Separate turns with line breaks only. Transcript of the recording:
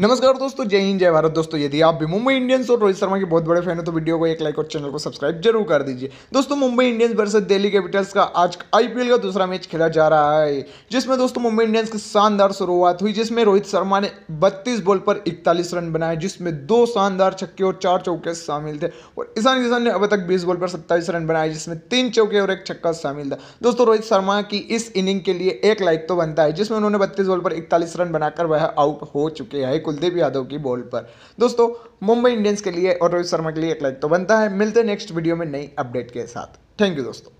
नमस्कार दोस्तों जय हिंद जय भारत दोस्तों यदि आप भी मुंबई इंडियंस और रोहित शर्मा के बहुत बड़े फैन हो तो वीडियो को एक लाइक और चैनल को सब्सक्राइब जरूर कर दीजिए दोस्तों Mumbai Indians versus Delhi Capitals का आज आईपीएल का दूसरा मैच खेला जा रहा है जिसमें दोस्तों मुंबई इंडियंस की शानदार शुरुआत हुई जिसमें रोहित शर्मा ने बत्तीस बॉल पर इकतालीस रन बनाए जिसमें दो शानदार छक्के और चार चौके शामिल थे और ईशान किसान ने अब तक बीस बॉल पर सत्ताईस रन बनाए जिसमें तीन चौके और एक छक्का शामिल था दोस्तों रोहित शर्मा की इस इनिंग के लिए एक लाइक तो बनता है जिसमें उन्होंने बत्तीस बॉल पर इकतालीस रन बनाकर वह आउट हो चुके हैं कुलदीप यादव की बॉल पर दोस्तों मुंबई इंडियंस के लिए और रोहित शर्मा के लिए एक लाइक तो बनता है मिलते हैं नेक्स्ट वीडियो में नई अपडेट के साथ थैंक यू दोस्तों